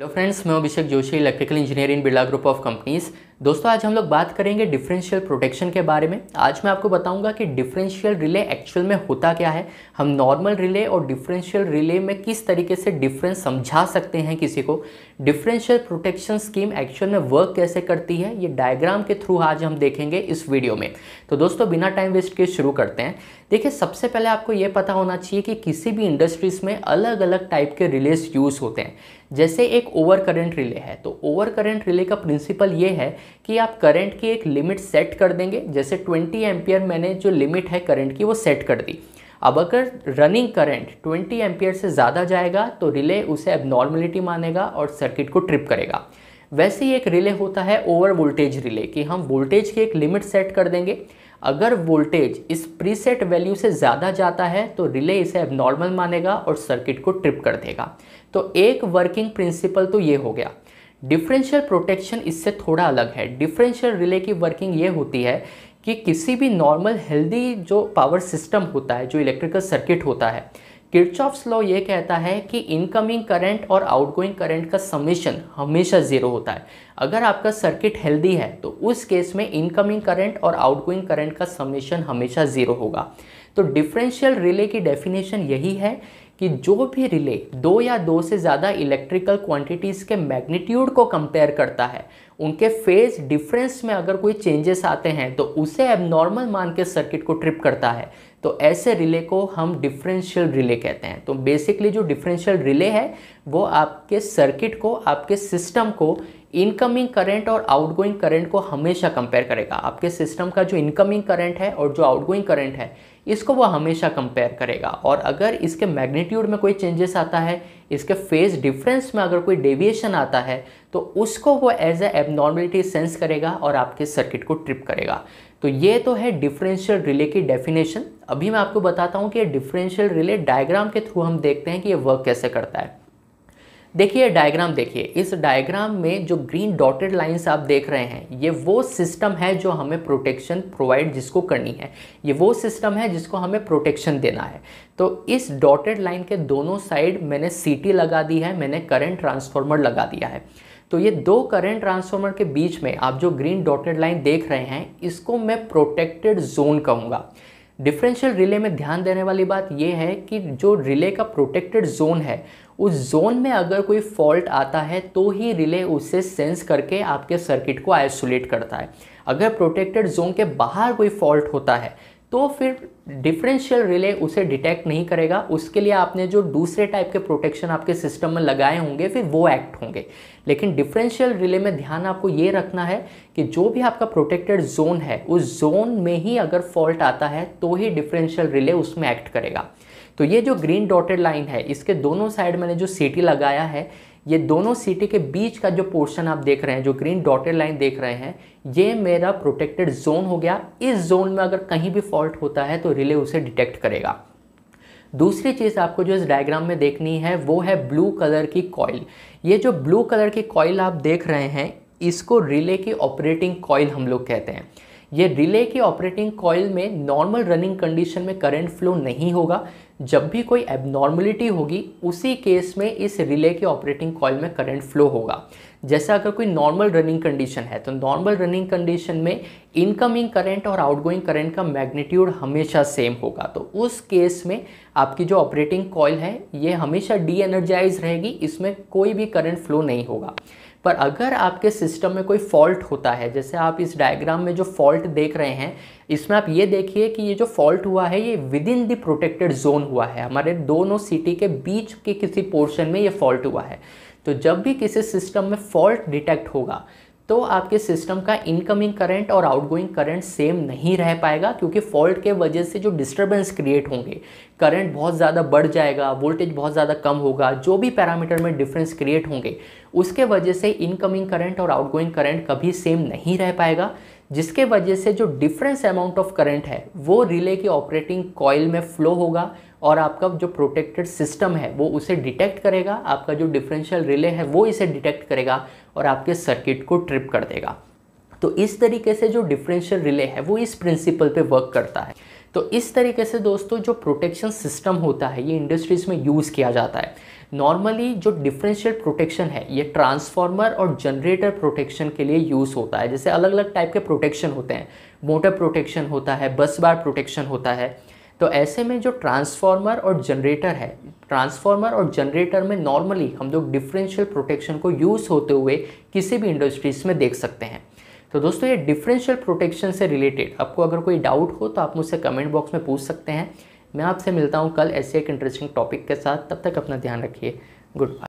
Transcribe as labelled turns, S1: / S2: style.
S1: Hello friends, मैं Abhishek Joshi electrical engineer in Birla group of companies दोस्तों आज हम लोग बात करेंगे डिफरेंशियल प्रोटेक्शन के बारे में आज मैं आपको बताऊंगा कि डिफरेंशियल रिले एक्चुअल में होता क्या है हम नॉर्मल रिले और डिफरेंशियल रिले में किस तरीके से डिफरेंस समझा सकते हैं किसी को डिफरेंशियल प्रोटेक्शन स्कीम एक्चुअल में वर्क कैसे करती है ये डायग्राम के थ्रू आज हम देखेंगे इस वीडियो में तो दोस्तों बिना टाइम वेस्ट किए शुरू करते हैं देखिए सबसे पहले आपको ये पता होना चाहिए कि किसी भी इंडस्ट्रीज़ में अलग अलग टाइप के रिलेस यूज़ होते हैं जैसे एक ओवर करेंट रिले है तो ओवर करेंट रिले का प्रिंसिपल ये है कि आप करंट की एक लिमिट सेट कर देंगे जैसे 20 एम्पियर मैंने जो लिमिट है करंट की वो सेट कर दी अब अगर रनिंग करंट 20 एम्पियर से ज़्यादा जाएगा तो रिले उसे एबनॉर्मलिटी मानेगा और सर्किट को ट्रिप करेगा वैसे ही एक रिले होता है ओवर वोल्टेज रिले कि हम वोल्टेज की एक लिमिट सेट कर देंगे अगर वोल्टेज इस प्रीसेट वैल्यू से ज़्यादा जाता है तो रिले इसे एबनॉर्मल मानेगा और सर्किट को ट्रिप कर देगा तो एक वर्किंग प्रिंसिपल तो ये हो गया डिफरेंशियल प्रोटेक्शन इससे थोड़ा अलग है डिफरेंशियल रिले की वर्किंग ये होती है कि किसी भी नॉर्मल हेल्दी जो पावर सिस्टम होता है जो इलेक्ट्रिकल सर्किट होता है ऑफ लॉ ये कहता है कि इनकमिंग करंट और आउटगोइंग करंट का समेशन हमेशा ज़ीरो होता है अगर आपका सर्किट हेल्दी है तो उस केस में इनकमिंग करंट और आउटगोइंग करंट का समेशन हमेशा ज़ीरो होगा तो डिफरेंशियल रिले की डेफिनेशन यही है कि जो भी रिले दो या दो से ज़्यादा इलेक्ट्रिकल क्वांटिटीज़ के मैग्नीट्यूड को कंपेयर करता है उनके फेज डिफरेंस में अगर कोई चेंजेस आते हैं तो उसे एबनॉर्मल मान के सर्किट को ट्रिप करता है तो ऐसे रिले को हम डिफरेंशियल रिले कहते हैं तो बेसिकली जो डिफरेंशियल रिले है वो आपके सर्किट को आपके सिस्टम को इनकमिंग करंट और आउटगोइंग करंट को हमेशा कंपेयर करेगा आपके सिस्टम का जो इनकमिंग करंट है और जो आउटगोइंग करंट है इसको वो हमेशा कंपेयर करेगा और अगर इसके मैग्नीट्यूड में कोई चेंजेस आता है इसके फेज डिफरेंस में अगर कोई डेविएशन आता है तो उसको वो एज ए एबनॉर्मलिटी सेंस करेगा और आपके सर्किट को ट्रिप करेगा तो ये तो है डिफरेंशियल रिले की डेफिनेशन अभी मैं आपको बताता हूँ कि ये डिफरेंशियल रिले डायग्राम के थ्रू हम देखते हैं कि ये वर्क कैसे करता है देखिए डायग्राम देखिए इस डायग्राम में जो ग्रीन डॉटेड लाइंस आप देख रहे हैं ये वो सिस्टम है जो हमें प्रोटेक्शन प्रोवाइड जिसको करनी है ये वो सिस्टम है जिसको हमें प्रोटेक्शन देना है तो इस डॉटेड लाइन के दोनों साइड मैंने सीटी लगा दी है मैंने करंट ट्रांसफार्मर लगा दिया है तो ये दो करंट ट्रांसफार्मर के बीच में आप जो ग्रीन डॉटेड लाइन देख रहे हैं इसको मैं प्रोटेक्टेड जोन कहूँगा डिफरेंशियल रिले में ध्यान देने वाली बात यह है कि जो रिले का प्रोटेक्टेड जोन है उस जोन में अगर कोई फॉल्ट आता है तो ही रिले उससे सेंस करके आपके सर्किट को आइसोलेट करता है अगर प्रोटेक्टेड जोन के बाहर कोई फॉल्ट होता है तो फिर डिफरेंशियल रिले उसे डिटेक्ट नहीं करेगा उसके लिए आपने जो दूसरे टाइप के प्रोटेक्शन आपके सिस्टम में लगाए होंगे फिर वो एक्ट होंगे लेकिन डिफरेंशियल रिले में ध्यान आपको ये रखना है कि जो भी आपका प्रोटेक्टेड जोन है उस जोन में ही अगर फॉल्ट आता है तो ही डिफरेंशियल रिले उसमें एक्ट करेगा तो ये जो ग्रीन डॉटेड लाइन है इसके दोनों साइड मैंने जो सीटी लगाया है ये दोनों सिटी के बीच का जो पोर्शन आप देख रहे हैं जो ग्रीन डॉटेड लाइन देख रहे हैं ये मेरा प्रोटेक्टेड जोन हो गया इस जोन में अगर कहीं भी फॉल्ट होता है तो रिले उसे डिटेक्ट करेगा दूसरी चीज़ आपको जो इस डायग्राम में देखनी है वो है ब्लू कलर की कॉइल ये जो ब्लू कलर की कॉइल आप देख रहे हैं इसको रिले की ऑपरेटिंग कॉइल हम लोग कहते हैं ये रिले के ऑपरेटिंग कॉयल में नॉर्मल रनिंग कंडीशन में करंट फ्लो नहीं होगा जब भी कोई एबनॉर्मलिटी होगी उसी केस में इस रिले के ऑपरेटिंग कॉयल में करंट फ्लो होगा जैसा अगर कोई नॉर्मल रनिंग कंडीशन है तो नॉर्मल रनिंग कंडीशन में इनकमिंग करंट और आउटगोइंग करंट का मैग्नीट्यूड हमेशा सेम होगा तो उस केस में आपकी जो ऑपरेटिंग कॉयल है ये हमेशा डी एनर्जाइज रहेगी इसमें कोई भी करंट फ्लो नहीं होगा पर अगर आपके सिस्टम में कोई फॉल्ट होता है जैसे आप इस डायग्राम में जो फॉल्ट देख रहे हैं इसमें आप ये देखिए कि ये जो फॉल्ट हुआ है ये within the protected zone हुआ है हमारे दोनों सिटी के बीच के किसी पोर्शन में ये फॉल्ट हुआ है तो जब भी किसी सिस्टम में फॉल्ट डिटेक्ट होगा तो आपके सिस्टम का इनकमिंग करंट और आउटगोइंग करंट सेम नहीं रह पाएगा क्योंकि फॉल्ट के वजह से जो डिस्टर्बेंस क्रिएट होंगे करंट बहुत ज़्यादा बढ़ जाएगा वोल्टेज बहुत ज़्यादा कम होगा जो भी पैरामीटर में डिफरेंस क्रिएट होंगे उसके वजह से इनकमिंग करंट और आउटगोइंग करंट कभी सेम नहीं रह पाएगा जिसके वजह से जो डिफरेंस अमाउंट ऑफ करंट है वो रिले के ऑपरेटिंग कॉयल में फ्लो होगा और आपका जो प्रोटेक्टेड सिस्टम है वो उसे डिटेक्ट करेगा आपका जो डिफरेंशियल रिले है वो इसे डिटेक्ट करेगा और आपके सर्किट को ट्रिप कर देगा तो इस तरीके से जो डिफरेंशियल रिले है वो इस प्रिंसिपल पे वर्क करता है तो इस तरीके से दोस्तों जो प्रोटेक्शन सिस्टम होता है ये इंडस्ट्रीज़ में यूज़ किया जाता है नॉर्मली जो डिफरेंशियल प्रोटेक्शन है ये ट्रांसफार्मर और जनरेटर प्रोटेक्शन के लिए यूज़ होता है जैसे अलग अलग टाइप के प्रोटेक्शन होते हैं मोटर प्रोटेक्शन होता है बस बार प्रोटेक्शन होता है तो ऐसे में जो ट्रांसफार्मर और जनरेटर है ट्रांसफार्मर और जनरेटर में नॉर्मली हम लोग डिफरेंशियल प्रोटेक्शन को यूज़ होते हुए किसी भी इंडस्ट्रीज़ में देख सकते हैं तो दोस्तों ये डिफरेंशियल प्रोटेक्शन से रिलेटेड आपको अगर कोई डाउट हो तो आप मुझसे कमेंट बॉक्स में पूछ सकते हैं मैं आपसे मिलता हूँ कल ऐसे एक इंटरेस्टिंग टॉपिक के साथ तब तक अपना ध्यान रखिए गुड बाय